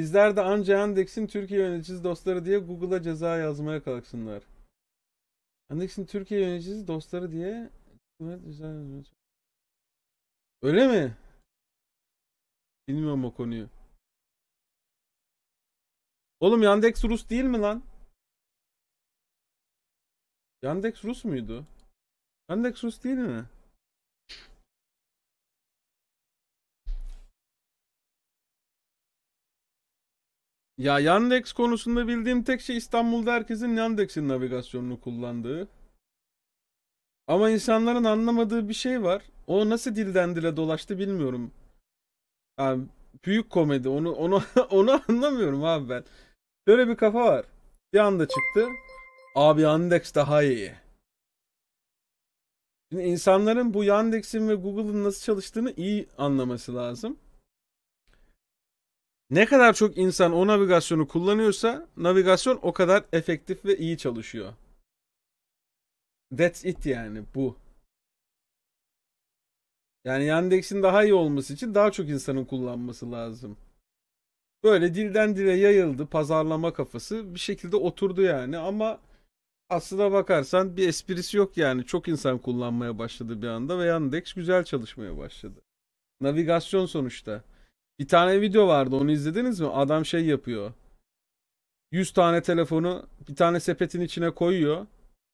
Bizler de anca Yandex'in Türkiye yöneticisi dostları diye Google'a ceza yazmaya kalksınlar. Yandex'in Türkiye yöneticisi dostları diye Öyle mi? Bilmiyorum o konuyu. Oğlum Yandex Rus değil mi lan? Yandex Rus muydu? Yandex Rus değil mi? Ya Yandex konusunda bildiğim tek şey İstanbul'da herkesin Yandex'in navigasyonunu kullandığı. Ama insanların anlamadığı bir şey var. O nasıl dilden dile dolaştı bilmiyorum. Yani büyük komedi. Onu onu onu anlamıyorum abi ben. Böyle bir kafa var. Bir anda çıktı. Abi Yandex daha iyi. Şimdi insanların bu Yandex'in ve Google'ın nasıl çalıştığını iyi anlaması lazım. Ne kadar çok insan o navigasyonu kullanıyorsa navigasyon o kadar efektif ve iyi çalışıyor. That's it yani bu. Yani Yandex'in daha iyi olması için daha çok insanın kullanması lazım. Böyle dilden dile yayıldı pazarlama kafası bir şekilde oturdu yani ama aslına bakarsan bir esprisi yok yani. Çok insan kullanmaya başladı bir anda ve Yandex güzel çalışmaya başladı. Navigasyon sonuçta. Bir tane video vardı onu izlediniz mi? Adam şey yapıyor. 100 tane telefonu bir tane sepetin içine koyuyor.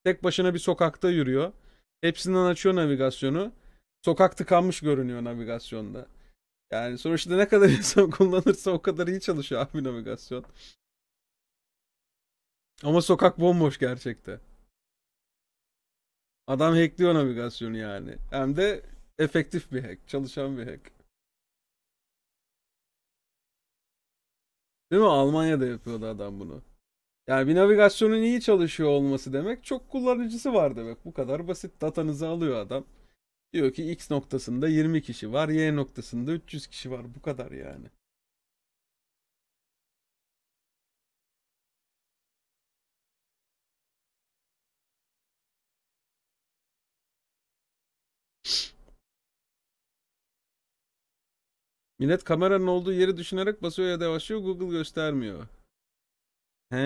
Tek başına bir sokakta yürüyor. Hepsinden açıyor navigasyonu. Sokak tıkanmış görünüyor navigasyonda. Yani sonuçta ne kadar insan kullanırsa o kadar iyi çalışıyor abi navigasyon. Ama sokak bomboş gerçekte. Adam hackliyor navigasyonu yani. Hem de efektif bir hack, çalışan bir hack. Değil mi? Almanya'da yapıyordu adam bunu. Yani bir navigasyonun iyi çalışıyor olması demek çok kullanıcısı var demek. Bu kadar basit datanızı alıyor adam. Diyor ki X noktasında 20 kişi var, Y noktasında 300 kişi var. Bu kadar yani. Millet kameranın olduğu yeri düşünerek basıyor ya da yavaşlıyor. Google göstermiyor. He.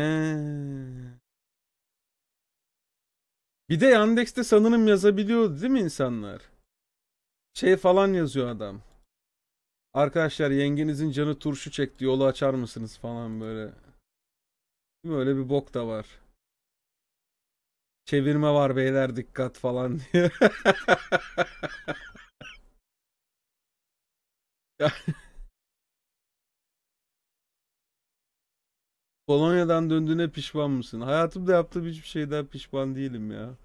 Bir de Yandex'te sanırım yazabiliyordu değil mi insanlar? Şey falan yazıyor adam. Arkadaşlar yengenizin canı turşu çekti yolu açar mısınız falan böyle. Böyle bir bok da var. Çevirme var beyler dikkat falan diye. Polonya'dan döndüğüne pişman mısın? Hayatımda yaptığım hiçbir şeyden pişman değilim ya.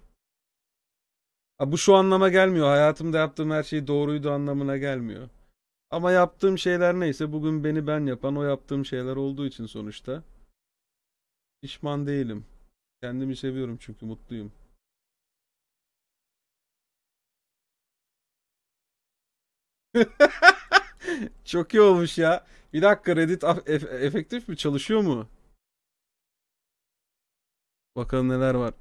Ha, bu şu anlama gelmiyor. Hayatımda yaptığım her şey doğruydu anlamına gelmiyor. Ama yaptığım şeyler neyse bugün beni ben yapan o yaptığım şeyler olduğu için sonuçta. Pişman değilim. Kendimi seviyorum çünkü mutluyum. Ha ha ha! Çok iyi olmuş ya. Bir dakika Reddit ef efektif mi? Çalışıyor mu? Bakalım neler var.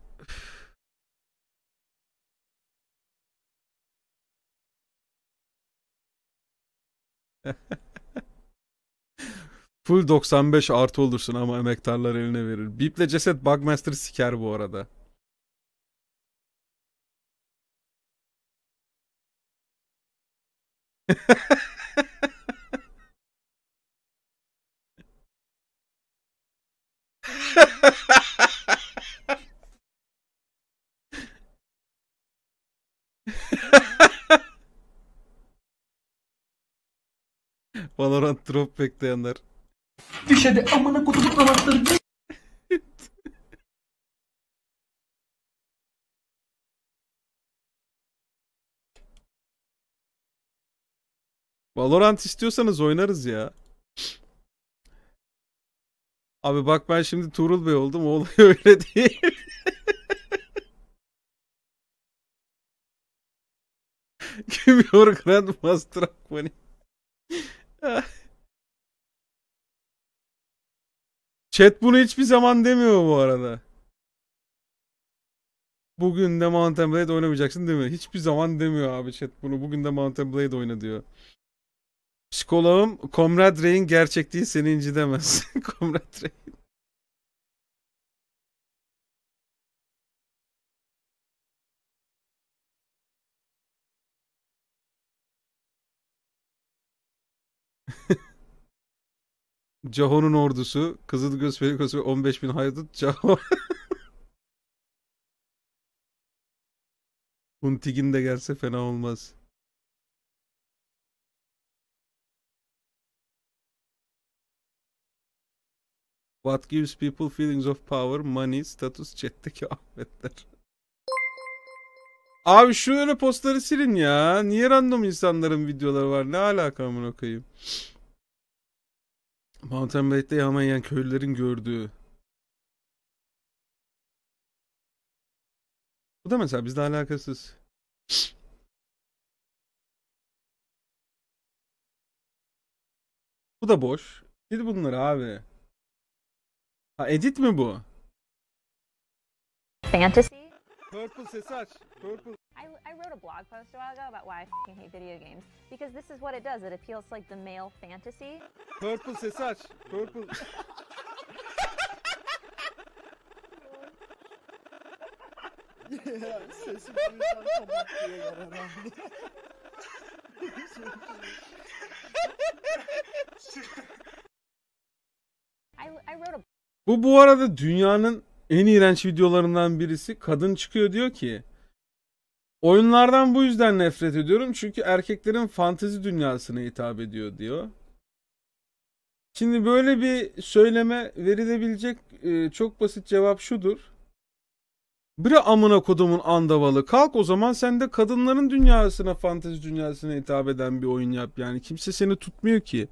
Full 95 artı olursun ama emektarlar eline verir. Biple ceset Bugmaster siker bu arada. Valorant drop bekleyenler. Düşedi amına kutubu anahtarı. Valorant istiyorsanız oynarız ya. Abi bak ben şimdi Tuğrul Bey oldum. O olay öyle değil. Give your grandmaster money. Chat bunu hiçbir zaman demiyor bu arada. Bugün de Mountain Blade oynamayacaksın değil mi? Hiçbir zaman demiyor abi chat bunu. Bugün de Mountain Blade oyna diyor. Psikoloğum Komrad Rey'in gerçekliği seni incitemez. Komrad Rey. Cahon'un ordusu, Kızılgöz Felikosu ve 15 bin haydut Cahon. Huntig'in de gelse fena olmaz. What gives people feelings of power, money, status, chatteki Ahmetler. Abi şu postları silin ya. Niye random insanların videoları var? Ne alaka amına koyayım? Mountain Blade'de yamayan köylülerin gördüğü. Bu da mesela bizle alakasız. Bu da boş. Sil bunları abi. Ha edit mi bu? Fantasy? Purple sesi aç. Purple. I, I wrote a blog post a while ago about why I f***ing hate video games. Because this is what it does. It appeals to, like the male fantasy. Purple sesi aç. Purple. ya sesi Bu bu arada dünyanın en iğrenç videolarından birisi. Kadın çıkıyor diyor ki Oyunlardan bu yüzden nefret ediyorum çünkü erkeklerin fantezi dünyasına hitap ediyor diyor. Şimdi böyle bir söyleme verilebilecek e, çok basit cevap şudur. Bire amına kodumun andavalı kalk o zaman sen de kadınların dünyasına fantezi dünyasına hitap eden bir oyun yap yani kimse seni tutmuyor ki.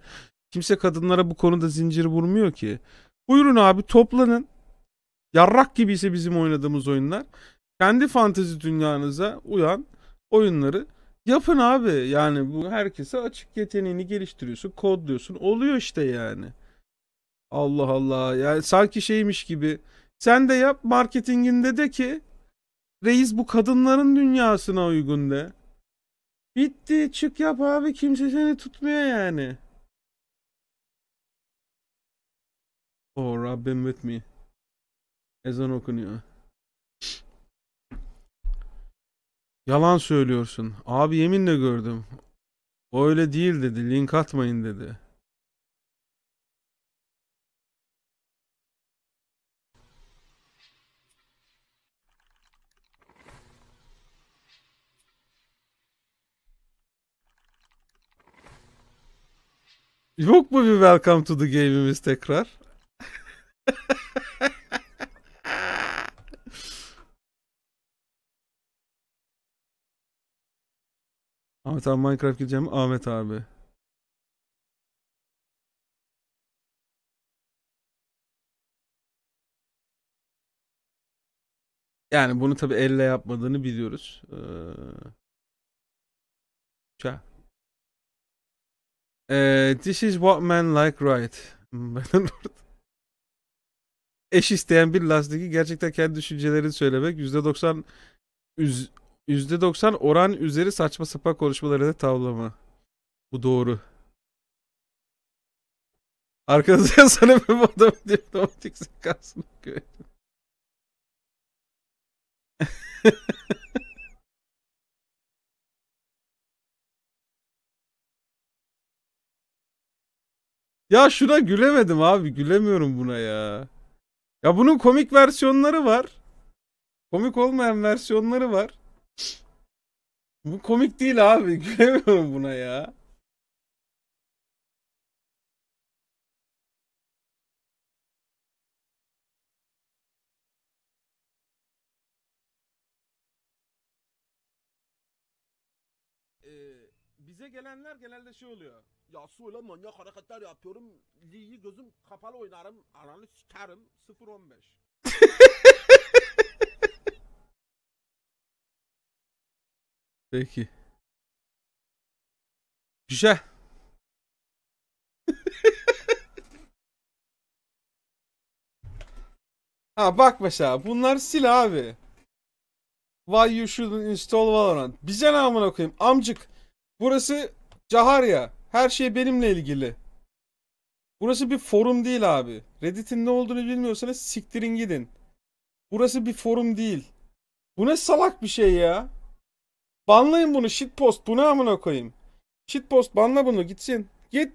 Kimse kadınlara bu konuda zincir vurmuyor ki. Buyurun abi toplanın. Yarrak gibi ise bizim oynadığımız oyunlar. Kendi fantezi dünyanıza uyan oyunları yapın abi. Yani bu herkese açık yeteneğini geliştiriyorsun, kodluyorsun. Oluyor işte yani. Allah Allah. Yani sanki şeymiş gibi. Sen de yap marketinginde de ki reis bu kadınların dünyasına uygun de. Bitti çık yap abi kimse seni tutmuyor yani. Oh, Rabbim with me. Ezan okunuyor. Yalan söylüyorsun. Abi yeminle gördüm. O öyle değil dedi. Link atmayın dedi. Yok mu bir welcome to the game'imiz tekrar? Ahmet abi Minecraft gireceğim Ahmet abi. Yani bunu tabi elle yapmadığını biliyoruz. Ee... Ee, this is what men like right. eş isteyen bir lastiki gerçekten kendi düşüncelerini söylemek yüzde doksan yüzde doksan oran üzeri saçma sapan konuşmalarını tavlama. Bu doğru. Arkanızdan sana bir modem diyor. Domatik zekasını güvenin. ya şuna gülemedim abi. Gülemiyorum buna ya. Ya bunun komik versiyonları var. Komik olmayan versiyonları var. Bu komik değil abi. Gülemiyorum buna ya. bize gelenler genelde şey oluyor. Ya suyla manyak hareketler yapıyorum. Ligi gözüm kapalı oynarım. Ananı sikerim. 0-15. Peki. Güzel. ha bak mesela bunlar sil abi. Why you shouldn't install Valorant. Bize ne amına koyayım amcık. Burası Caharya. Her şey benimle ilgili. Burası bir forum değil abi. Reddit'in ne olduğunu bilmiyorsanız siktirin gidin. Burası bir forum değil. Bu ne salak bir şey ya. Banlayın bunu shitpost. Bunu amına koyayım. Shitpost banla bunu gitsin. Git.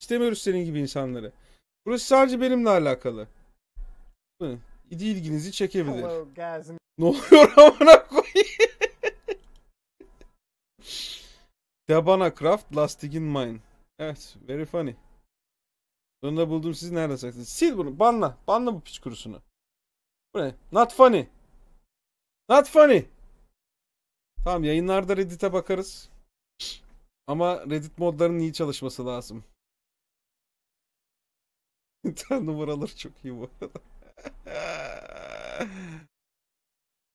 İstemiyoruz senin gibi insanları. Burası sadece benimle alakalı. Hı. İlginizi çekebilir. Hello, ne oluyor amına koyayım? Debana Craft, Lastik in Mine. Evet, very funny. Sonunda buldum sizi nerede sakladınız? Sil bunu, banla. Banla bu piç kurusunu. Bu ne? Not funny. Not funny. Tamam yayınlarda Reddit'e bakarız. Ama Reddit modlarının iyi çalışması lazım. numaraları çok iyi bu arada.